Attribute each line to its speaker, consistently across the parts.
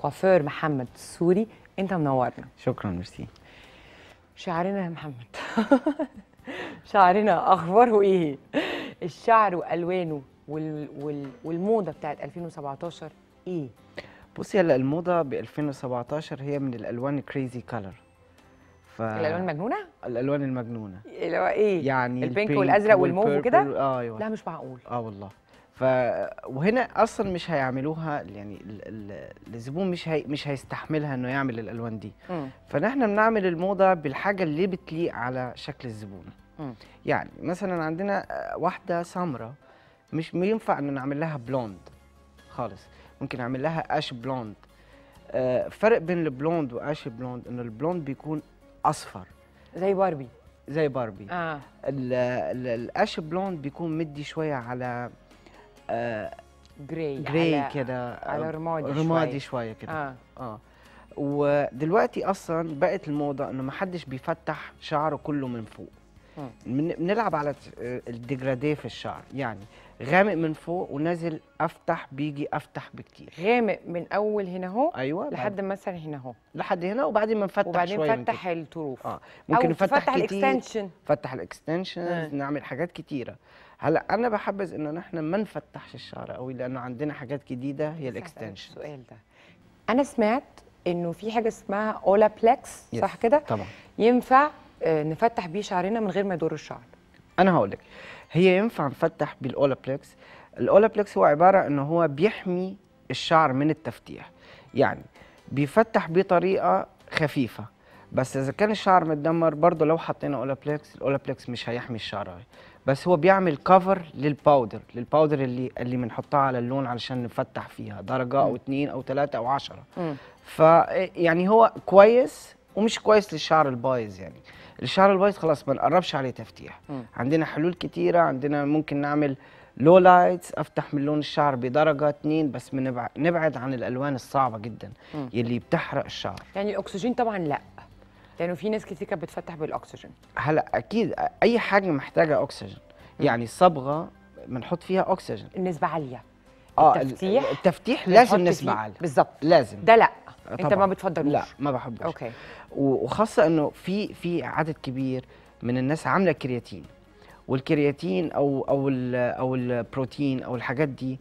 Speaker 1: كوافير محمد السوري انت منورنا شكرا ميرسي شعرنا يا محمد شعرنا اخباره ايه الشعر والوانه وال... وال... والموضه بتاعت 2017 ايه بصي هلا الموضه ب 2017 هي من الالوان كريزي كلر ف... الالوان المجنونه الالوان المجنونه اللي هو ايه يعني البينك والازرق والموف وكده اه ايوه لا مش معقول اه والله ف وهنا اصلا مش هيعملوها يعني الزبون مش هي مش هيستحملها انه يعمل الالوان دي م. فنحن بنعمل الموضه بالحاجه اللي بتليق على شكل الزبون م. يعني مثلا عندنا واحده سمراء مش ينفع انه نعمل لها بلوند خالص ممكن اعمل لها اش آه، بلوند فرق بين البلوند واش بلوند انه البلوند بيكون اصفر زي باربي زي باربي آه. الاش بلوند بيكون مدي شويه على جراي جراي كده على آه، رمادي رمادي شويه, شوية كده اه, آه. ودلوقتي اصلا بقت الموضه انه ما حدش بيفتح شعره كله من فوق بنلعب على آه، الديجراديه في الشعر يعني غامق من فوق ونازل افتح بيجي افتح بكتير غامق من اول هنا اهو ايوه لحد مثلا هنا اهو لحد هنا وبعدين بنفتح وبعدين شويه وبعدين نفتح الطروف اه ممكن نفتح الاكستنشن نفتح الاكستنشن آه. نعمل حاجات كتيره هلا انا بحبذ ان احنا ما نفتحش الشعر قوي لانه عندنا حاجات جديده هي الاكستنشن السؤال ده انا سمعت انه في حاجه اسمها اولابلكس صح كده طبعا ينفع آه، نفتح بيه شعرنا من غير ما يضر الشعر انا هقول لك هي ينفع نفتح بالاولابلكس الاولابلكس هو عباره ان هو بيحمي الشعر من التفتيح يعني بيفتح بطريقه خفيفه بس اذا كان الشعر متدمر برضه لو حطينا اولابلكس الاولابلكس مش هيحمي الشعر بس هو بيعمل كفر للباودر للباودر اللي اللي بنحطها على اللون علشان نفتح فيها درجه م. او اتنين او تلاته او عشرة م. فيعني هو كويس ومش كويس للشعر البايظ يعني الشعر البيض خلاص ما نقربش عليه تفتيح مم. عندنا حلول كتيره عندنا ممكن نعمل لو لايتس افتح من لون الشعر بدرجه اثنين بس نبعد عن الالوان الصعبه جدا مم. يلي بتحرق الشعر يعني الاكسجين طبعا لا لانه في ناس كتير كانت بتفتح بالاكسجين هلا اكيد اي حاجه محتاجه اكسجين يعني صبغه بنحط فيها اكسجين النسبه عاليه آه، التفتيح التفتيح لازم نسبه عاليه بالظبط لازم ده لا انت ما بتفضلوش لا ما بحبوش اوكي وخاصه انه في في عدد كبير من الناس عامله كرياتين والكرياتين او او او البروتين او الحاجات دي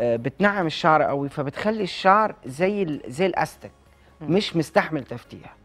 Speaker 1: آه، بتنعم الشعر قوي فبتخلي الشعر زي زي الاستك مش مستحمل تفتيح